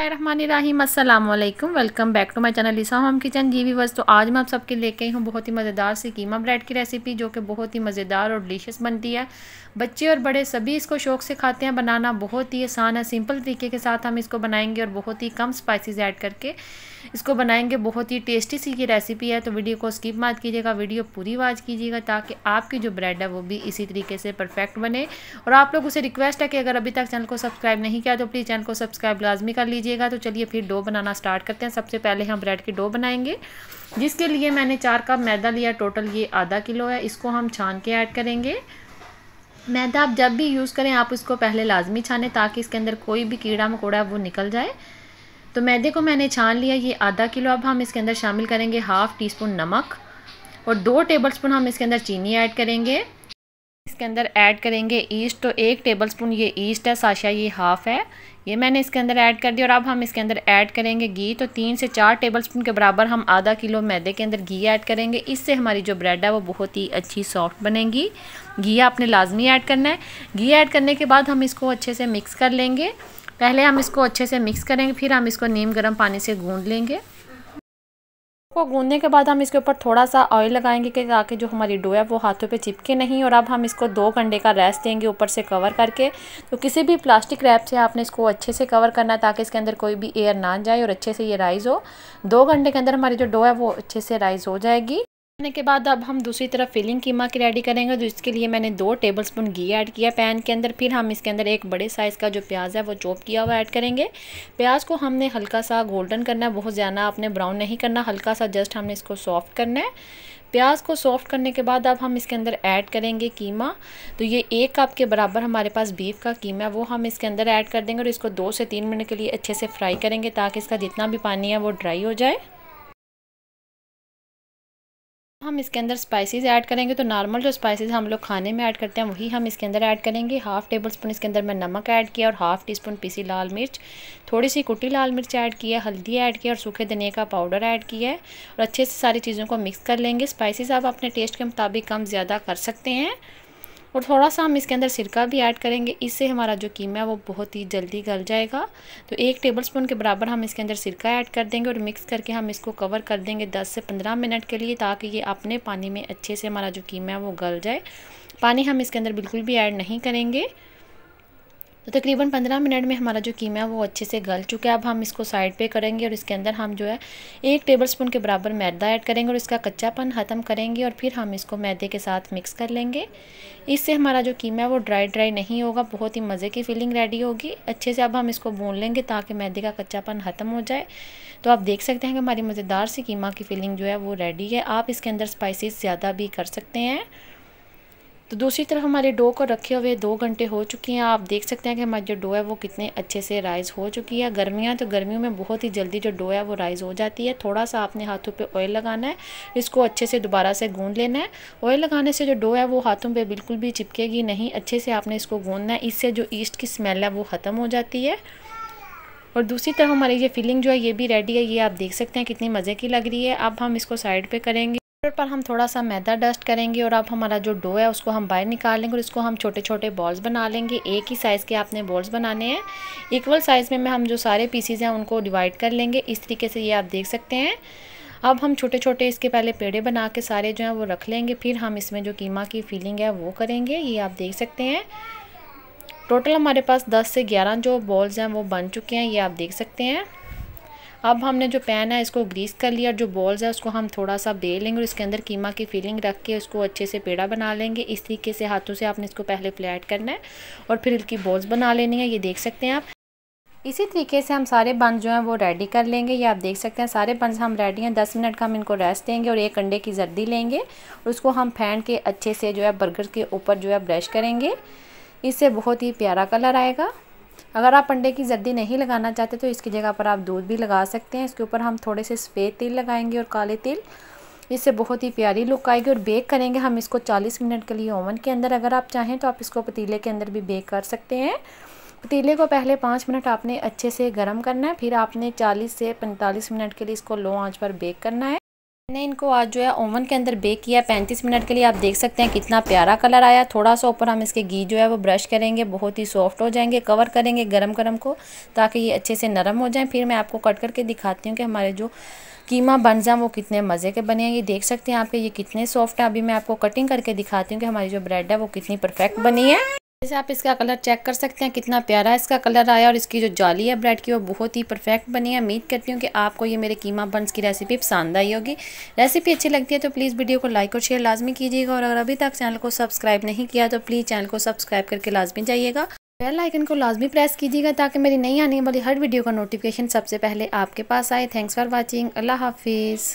Aslam welcome back to my channel Isa home kitchen जी viewers तो आज मैं आप सबके लेके आई हूँ बहुत ही मज़ेदार सी कीमा ब्रेड की रेसिपी जो कि बहुत ही मज़ेदार और डिलीशियस बनती है बच्चे और बड़े सभी इसको शौक से खाते हैं बनाना बहुत ही आसान है सिंपल तरीके के साथ हम इसको बनाएंगे और बहुत ही कम स्पाइसीज़ ऐड करके इसको बनाएंगे बहुत ही टेस्टी सी की रेसिपी है तो वीडियो को स्किप मत कीजिएगा वीडियो पूरी वाच कीजिएगा ताकि आपकी जो ब्रेड है वो भी इसी तरीके से परफेक्ट बने और आप लोग उसे रिक्वेस्ट है कि अगर अभी तक चैनल को सब्सक्राइब नहीं किया तो प्लीज़ चैनल को सब्सक्राइब लाजमी कर लीजिएगा तो चलिए फिर डो बनाना स्टार्ट करते हैं सबसे पहले हम ब्रेड की डो बनाएंगे जिसके लिए मैंने चार कप मैदा लिया टोटल ये आधा किलो है इसको हम छान के ऐड करेंगे मैदा आप जब भी यूज़ करें आप उसको पहले लाजमी छानें ताकि इसके अंदर कोई भी कीड़ा मकोड़ा वो निकल जाए तो मैदे को मैंने छान लिया ये आधा किलो अब हम इसके अंदर शामिल करेंगे हाफ़ टी स्पून नमक और दो टेबल स्पून हम इसके अंदर चीनी ऐड करेंगे इसके अंदर ऐड करेंगे ईस्ट तो एक टेबल स्पून ये ईस्ट है साशा ये हाफ़ है ये मैंने इसके अंदर ऐड कर दिया और अब हम इसके अंदर ऐड करेंगे घी तो तीन से चार टेबल स्पून के बराबर हम आधा किलो मैदे के अंदर घी ऐड करेंगे इससे हमारी जो ब्रेड है वो बहुत ही अच्छी सॉफ्ट बनेगी घी आपने लाजमी ऐड करना है घी ऐड करने के बाद हम इसको अच्छे से मिक्स कर लेंगे पहले हम इसको अच्छे से मिक्स करेंगे फिर हम इसको नीम गर्म पानी से गूंद लेंगे को गूंदने के बाद हम इसके ऊपर थोड़ा सा ऑयल लगाएंगे कि ताकि जो हमारी डो है वो हाथों पे चिपके नहीं और अब हम इसको दो घंटे का रेस्ट देंगे ऊपर से कवर करके तो किसी भी प्लास्टिक रैप से आपने इसको अच्छे से कवर करना है ताकि इसके अंदर कोई भी एयर ना जाए और अच्छे से ये राइज़ हो दो घंटे के अंदर हमारी जो डो है वो अच्छे से राइज़ हो जाएगी करने के बाद अब हम दूसरी तरफ फिलिंग कीमा की रेडी करेंगे तो इसके लिए मैंने दो टेबल स्पून घी ऐड किया पैन के अंदर फिर हम इसके अंदर एक बड़े साइज़ का जो प्याज है वो चॉप किया हुआ ऐड करेंगे प्याज को हमने हल्का सा गोल्डन करना है बहुत ज़्यादा आपने ब्राउन नहीं करना हल्का सा जस्ट हमने इसको सॉफ्ट करना है प्याज को सॉफ़्ट करने के बाद अब हम इसके अंदर ऐड करेंगे कीमा तो ये एक कप के बराबर हमारे पास बीफ का कीमा है वो हम इसके अंदर ऐड कर देंगे और इसको दो से तीन मिनट के लिए अच्छे से फ्राई करेंगे ताकि इसका जितना भी पानी है वो ड्राई हो जाए हम इसके अंदर स्पाइसेस ऐड करेंगे तो नॉर्मल जो स्पाइसेस हम लोग खाने में ऐड करते हैं वही हम इसके अंदर ऐड करेंगे हाफ़ टेबल स्पून इसके अंदर मैं नमक ऐड किया और हाफ़ टी स्पून पीसी लाल मिर्च थोड़ी सी कुटी लाल मिर्च ऐड किया हल्दी ऐड किया और सूखे धनिया का पाउडर ऐड किया है और अच्छे से सारी चीज़ों को मिक्स कर लेंगे स्पाइसिस आप अपने टेस्ट के मुताबिक कम ज़्यादा कर सकते हैं और थोड़ा सा हम इसके अंदर सिरका भी ऐड करेंगे इससे हमारा जो कीमा है वो बहुत ही जल्दी गल जाएगा तो एक टेबल स्पून के बराबर हम इसके अंदर सिरका ऐड कर देंगे और मिक्स करके हम इसको कवर कर देंगे दस से पंद्रह मिनट के लिए ताकि ये अपने पानी में अच्छे से हमारा जो कीमा है वो गल जाए पानी हम इसके अंदर बिल्कुल भी ऐड नहीं करेंगे तो तकरीबन पंद्रह मिनट में हमारा जो कीमा है वो अच्छे से गल चुका है अब हम इसको साइड पे करेंगे और इसके अंदर हम जो है एक टेबल स्पून के बराबर मैदा ऐड करेंगे और इसका कच्चापन ख़त्म करेंगे और फिर हम इसको मैदे के साथ मिक्स कर लेंगे इससे हमारा जो कीमा है वो ड्राई ड्राई नहीं होगा बहुत ही मज़े की फीलिंग रेडी होगी अच्छे से अब हम इसको भून लेंगे ताकि मैदे का कच्चापन ख़त्म हो जाए तो आप देख सकते हैं कि हमारी मज़ेदार सी कीमा की फीलिंग जो है वो रेडी है आप इसके अंदर स्पाइसिस ज़्यादा भी कर सकते हैं तो दूसरी तरफ हमारे डो को रखे हुए दो घंटे हो चुके हैं आप देख सकते हैं कि हमारी जो डो है वो कितने अच्छे से राइज़ हो चुकी है गर्मियाँ तो गर्मियों में बहुत ही जल्दी जो डो है वो राइज़ हो जाती है थोड़ा सा आपने हाथों पे ऑयल लगाना है इसको अच्छे से दोबारा से गूंद लेना है ऑयल लगाने से जो डो है वो हाथों पर बिल्कुल भी चिपकेगी नहीं अच्छे से आपने इसको गूँदना है इससे जो ईस्ट की स्मेल है वो ख़त्म हो जाती है और दूसरी तरफ हमारी ये फिलिंग जो है ये भी रेडी है ये आप देख सकते हैं कितनी मज़े की लग रही है अब हम इसको साइड पर करेंगे पर हम थोड़ा सा मैदा डस्ट करेंगे और अब हमारा जो डो है उसको हम बाहर निकाल लेंगे और इसको हम छोटे छोटे बॉल्स बना लेंगे एक ही साइज़ के आपने बॉल्स बनाने हैं इक्वल साइज़ में, मैं हम जो सारे पीसीज हैं उनको डिवाइड कर लेंगे इस तरीके से ये आप देख सकते हैं अब हम छोटे छोटे इसके पहले पेड़े बना के सारे जो हैं वो रख लेंगे फिर हम इसमें जो कीमा की फीलिंग है वो करेंगे ये आप देख सकते हैं टोटल हमारे पास 10 से 11 जो बॉल्स हैं वो बन चुके हैं ये आप देख सकते हैं अब हमने जो पैन है इसको ग्रीस कर लिया और जो बॉल्स है उसको हम थोड़ा सा बेल लेंगे और इसके अंदर कीमा की फीलिंग रख के उसको अच्छे से पेड़ा बना लेंगे इस तरीके से हाथों से आपने इसको पहले फ्लैट करना है और फिर इसकी बॉल्स बना लेनी है ये देख सकते हैं आप इसी तरीके से हम सारे बन जो हैं वो रेडी कर लेंगे ये आप देख सकते हैं सारे बन हम रेडी हैं दस मिनट का हम इनको रेस्ट देंगे और एक अंडे की जर्दी लेंगे और उसको हम फेंट के अच्छे से जो है बर्गर के ऊपर जो है ब्रश करेंगे इससे बहुत ही प्यारा कलर आएगा अगर आप अंडे की जर्दी नहीं लगाना चाहते तो इसकी जगह पर आप दूध भी लगा सकते हैं इसके ऊपर हम थोड़े से सफ़ेद तिल लगाएंगे और काले तिल इससे बहुत ही प्यारी लुक आएगी और बेक करेंगे हम इसको 40 मिनट के लिए ओवन के अंदर अगर आप चाहें तो आप इसको पतीले के अंदर भी बेक कर सकते हैं पतीले को पहले पाँच मिनट आपने अच्छे से गर्म करना है फिर आपने चालीस से पैंतालीस मिनट के लिए इसको लो आँच पर बेक करना है मैंने इनको आज जो है ओवन के अंदर बेक किया है 35 मिनट के लिए आप देख सकते हैं कितना प्यारा कलर आया थोड़ा सा ऊपर हम इसके घी जो है वो ब्रश करेंगे बहुत ही सॉफ्ट हो जाएंगे कवर करेंगे गरम गरम को ताकि ये अच्छे से नरम हो जाएं फिर मैं आपको कट करके दिखाती हूँ कि हमारे जो कीमा बन हैं वो कितने मज़े के बने हैं ये देख सकते हैं आपके ये कितने सॉफ्ट हैं अभी मैं आपको कटिंग करके दिखाती हूँ कि हमारी जो ब्रेड है वो कितनी परफेक्ट बनी है जैसे आप इसका कलर चेक कर सकते हैं कितना प्यारा इसका कलर आया और इसकी जो जाली है ब्रेड की वो बहुत ही परफेक्ट बनी है उम्मीद करती हूँ कि आपको ये मेरे कीमा बंस की रेसिपी पसंद आई होगी रेसिपी अच्छी लगती है तो प्लीज़ वीडियो को लाइक और शेयर लाजमी कीजिएगा और अगर अभी तक चैनल को सब्सक्राइब नहीं किया तो प्लीज़ चैनल को सब्सक्राइब करके लाजमी जाइएगा बेल आइकन को लाजमी प्रेस कीजिएगा ताकि मेरी नई आने वाली हर वीडियो का नोटिफिकेशन सबसे पहले आपके पास आए थैंक्स फॉर वॉचिंग अल्लाह हाफिज़